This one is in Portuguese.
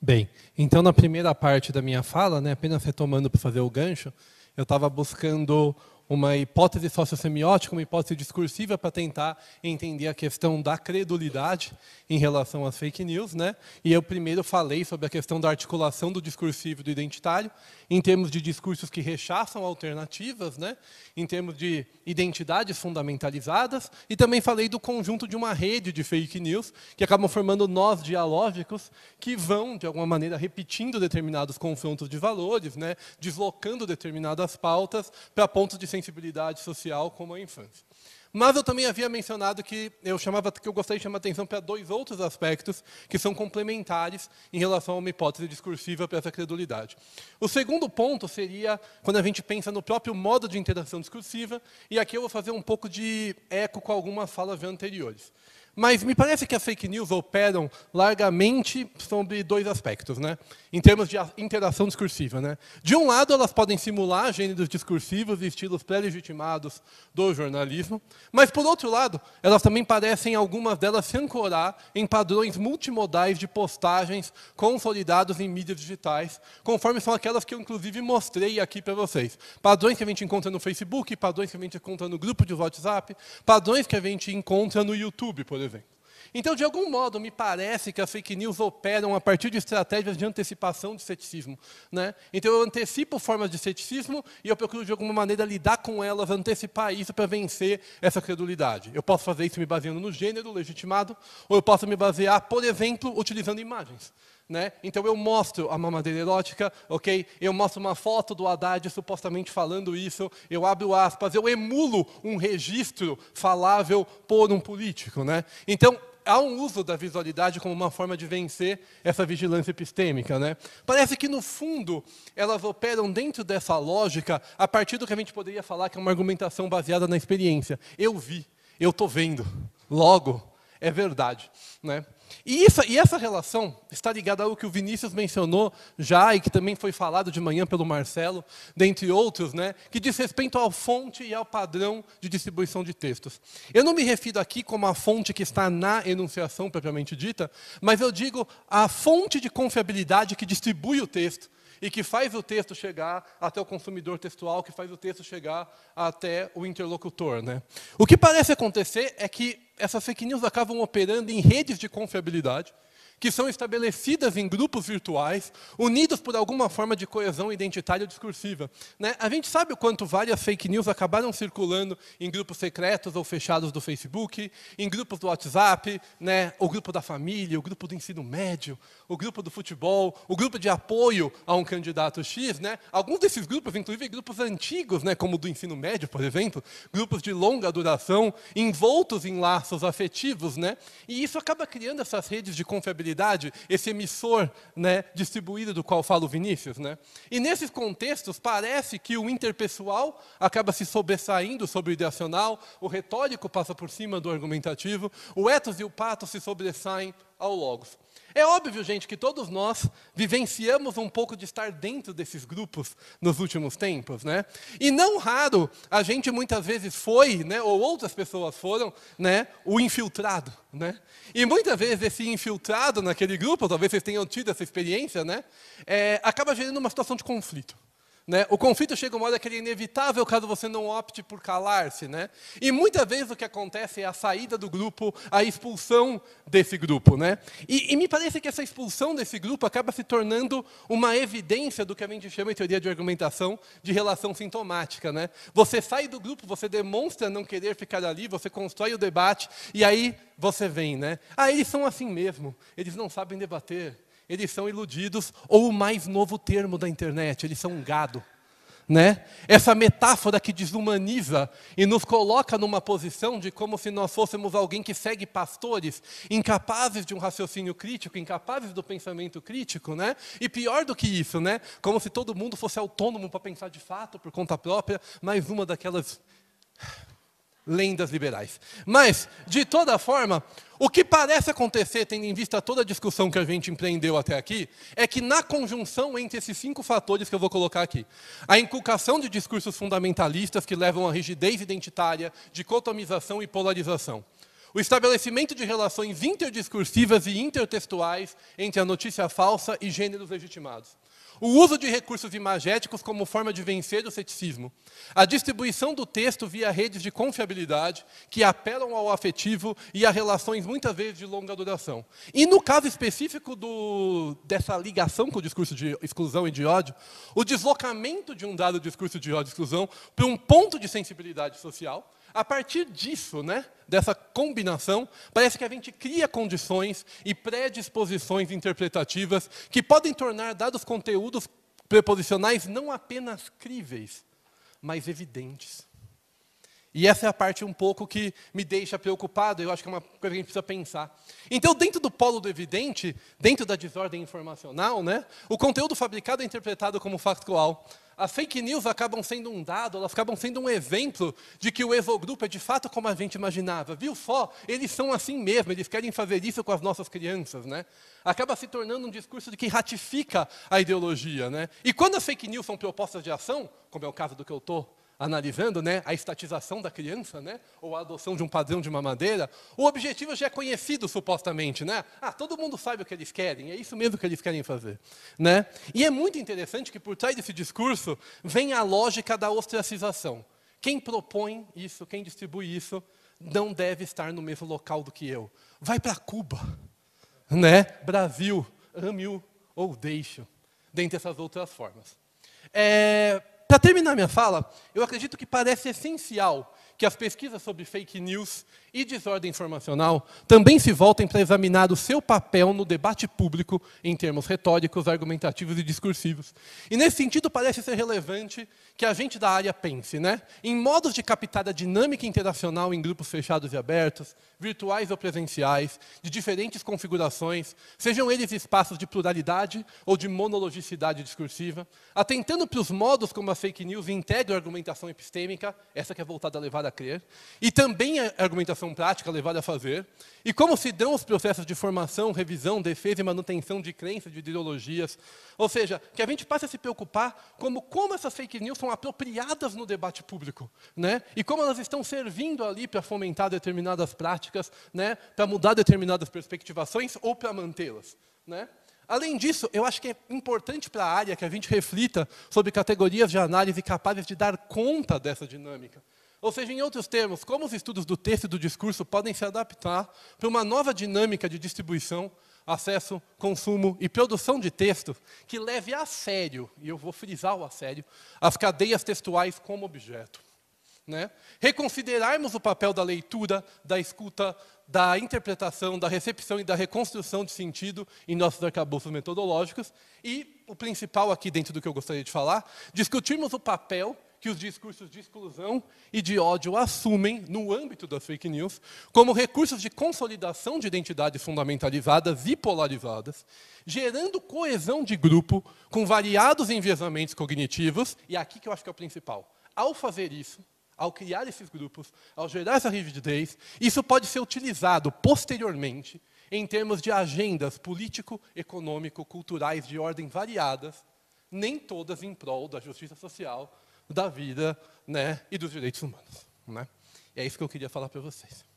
Bem, então na primeira parte da minha fala, né, apenas retomando para fazer o gancho, eu estava buscando uma hipótese sociossemiótica, uma hipótese discursiva para tentar entender a questão da credulidade em relação às fake news, né? E eu primeiro falei sobre a questão da articulação do discursivo e do identitário em termos de discursos que rechaçam alternativas, né? Em termos de identidades fundamentalizadas e também falei do conjunto de uma rede de fake news que acabam formando nós dialógicos que vão de alguma maneira repetindo determinados confrontos de valores, né? Deslocando determinadas pautas para pontos de sensibilidade social como a infância. Mas eu também havia mencionado que eu chamava que eu gostaria de chamar atenção para dois outros aspectos que são complementares em relação a uma hipótese discursiva para essa credulidade. O segundo ponto seria quando a gente pensa no próprio modo de interação discursiva, e aqui eu vou fazer um pouco de eco com algumas falas anteriores. Mas me parece que as fake news operam largamente sobre dois aspectos, né? em termos de interação discursiva. Né? De um lado, elas podem simular gêneros discursivos e estilos pré-legitimados do jornalismo, mas, por outro lado, elas também parecem, algumas delas, se ancorar em padrões multimodais de postagens consolidados em mídias digitais, conforme são aquelas que eu, inclusive, mostrei aqui para vocês. Padrões que a gente encontra no Facebook, padrões que a gente encontra no grupo de WhatsApp, padrões que a gente encontra no YouTube, por exemplo. Então, de algum modo, me parece que as fake news operam a partir de estratégias de antecipação de ceticismo. Né? Então, eu antecipo formas de ceticismo e eu procuro, de alguma maneira, lidar com elas, antecipar isso para vencer essa credulidade. Eu posso fazer isso me baseando no gênero legitimado, ou eu posso me basear, por exemplo, utilizando imagens. Né? Então eu mostro a mamadeira erótica, ok? Eu mostro uma foto do Haddad supostamente falando isso, eu abro aspas, eu emulo um registro falável por um político, né? Então há um uso da visualidade como uma forma de vencer essa vigilância epistêmica. Né? Parece que, no fundo, elas operam dentro dessa lógica a partir do que a gente poderia falar que é uma argumentação baseada na experiência. Eu vi, eu estou vendo, logo, é verdade. Né? E essa, e essa relação está ligada ao que o Vinícius mencionou já e que também foi falado de manhã pelo Marcelo, dentre outros, né, que diz respeito à fonte e ao padrão de distribuição de textos. Eu não me refiro aqui como a fonte que está na enunciação propriamente dita, mas eu digo a fonte de confiabilidade que distribui o texto e que faz o texto chegar até o consumidor textual, que faz o texto chegar até o interlocutor. Né? O que parece acontecer é que essas fake news acabam operando em redes de confiabilidade, que são estabelecidas em grupos virtuais, unidos por alguma forma de coesão identitária ou discursiva. Né? A gente sabe o quanto várias fake news acabaram circulando em grupos secretos ou fechados do Facebook, em grupos do WhatsApp, né? o grupo da família, o grupo do ensino médio, o grupo do futebol, o grupo de apoio a um candidato X. Né? Alguns desses grupos, inclusive grupos antigos, né? como o do ensino médio, por exemplo, grupos de longa duração, envoltos em laços afetivos. Né? E isso acaba criando essas redes de confiabilidade credibilidade, esse emissor né, distribuído do qual fala o Vinícius. Né? E nesses contextos, parece que o interpessoal acaba se sobressaindo sobre o ideacional, o retórico passa por cima do argumentativo, o etos e o pato se sobressaem ao logos. É óbvio, gente, que todos nós vivenciamos um pouco de estar dentro desses grupos nos últimos tempos, né? E não raro a gente muitas vezes foi, né, ou outras pessoas foram, né, o infiltrado, né? E muitas vezes esse infiltrado naquele grupo, talvez vocês tenham tido essa experiência, né, é, acaba gerando uma situação de conflito. Né? O conflito chega uma hora que ele é inevitável caso você não opte por calar-se. Né? E muitas vezes o que acontece é a saída do grupo, a expulsão desse grupo. Né? E, e me parece que essa expulsão desse grupo acaba se tornando uma evidência do que a gente chama em teoria de argumentação de relação sintomática. Né? Você sai do grupo, você demonstra não querer ficar ali, você constrói o debate e aí você vem. Né? Ah, eles são assim mesmo, eles não sabem debater eles são iludidos, ou o mais novo termo da internet, eles são um gado. Né? Essa metáfora que desumaniza e nos coloca numa posição de como se nós fôssemos alguém que segue pastores incapazes de um raciocínio crítico, incapazes do pensamento crítico, né? E pior do que isso, né? Como se todo mundo fosse autônomo para pensar de fato por conta própria, mais uma daquelas lendas liberais. Mas, de toda forma, o que parece acontecer, tendo em vista toda a discussão que a gente empreendeu até aqui, é que na conjunção entre esses cinco fatores que eu vou colocar aqui, a inculcação de discursos fundamentalistas que levam à rigidez identitária, dicotomização e polarização, o estabelecimento de relações interdiscursivas e intertextuais entre a notícia falsa e gêneros legitimados o uso de recursos imagéticos como forma de vencer o ceticismo, a distribuição do texto via redes de confiabilidade que apelam ao afetivo e a relações muitas vezes de longa duração. E no caso específico do, dessa ligação com o discurso de exclusão e de ódio, o deslocamento de um dado discurso de ódio e exclusão para um ponto de sensibilidade social, a partir disso, né, dessa combinação, parece que a gente cria condições e predisposições interpretativas que podem tornar dados conteúdos preposicionais não apenas críveis, mas evidentes. E essa é a parte um pouco que me deixa preocupado, eu acho que é uma coisa que a gente precisa pensar. Então, dentro do polo do evidente, dentro da desordem informacional, né, o conteúdo fabricado é interpretado como factual. As fake news acabam sendo um dado, elas acabam sendo um exemplo de que o Evogrupo é de fato como a gente imaginava. Viu só? Eles são assim mesmo, eles querem fazer isso com as nossas crianças. Né? Acaba se tornando um discurso de que ratifica a ideologia. Né? E quando as fake news são propostas de ação, como é o caso do que eu estou analisando né, a estatização da criança, né, ou a adoção de um padrão de mamadeira, o objetivo já é conhecido supostamente. Né? Ah, todo mundo sabe o que eles querem, é isso mesmo que eles querem fazer. Né? E é muito interessante que por trás desse discurso vem a lógica da ostracização. Quem propõe isso, quem distribui isso, não deve estar no mesmo local do que eu. Vai para Cuba, né? Brasil, ame-o ou deixe-o, dentre essas outras formas. É, para terminar minha fala, eu acredito que parece essencial que as pesquisas sobre fake news e desordem informacional também se voltem para examinar o seu papel no debate público em termos retóricos, argumentativos e discursivos. E nesse sentido parece ser relevante que a gente da área pense, né, em modos de captar a dinâmica interacional em grupos fechados e abertos, virtuais ou presenciais, de diferentes configurações, sejam eles espaços de pluralidade ou de monologicidade discursiva, atentando para os modos como fake news integra a argumentação epistêmica, essa que é voltada a levar a crer, e também a argumentação prática levada a fazer, e como se dão os processos de formação, revisão, defesa e manutenção de crenças, de ideologias. Ou seja, que a gente passe a se preocupar como, como essas fake news são apropriadas no debate público, né? e como elas estão servindo ali para fomentar determinadas práticas, né? para mudar determinadas perspectivações ou para mantê-las. Né? Além disso, eu acho que é importante para a área que a gente reflita sobre categorias de análise capazes de dar conta dessa dinâmica. Ou seja, em outros termos, como os estudos do texto e do discurso podem se adaptar para uma nova dinâmica de distribuição, acesso, consumo e produção de textos que leve a sério, e eu vou frisar o a sério, as cadeias textuais como objeto. Né? Reconsiderarmos o papel da leitura, da escuta, da interpretação, da recepção e da reconstrução de sentido em nossos arcabouços metodológicos. E o principal aqui dentro do que eu gostaria de falar, discutirmos o papel que os discursos de exclusão e de ódio assumem no âmbito das fake news como recursos de consolidação de identidades fundamentalizadas e polarizadas, gerando coesão de grupo com variados enviesamentos cognitivos, e é aqui que eu acho que é o principal. Ao fazer isso, ao criar esses grupos, ao gerar essa rigidez, isso pode ser utilizado posteriormente em termos de agendas político, econômico, culturais de ordem variadas, nem todas em prol da justiça social, da vida né, e dos direitos humanos. Né? É isso que eu queria falar para vocês.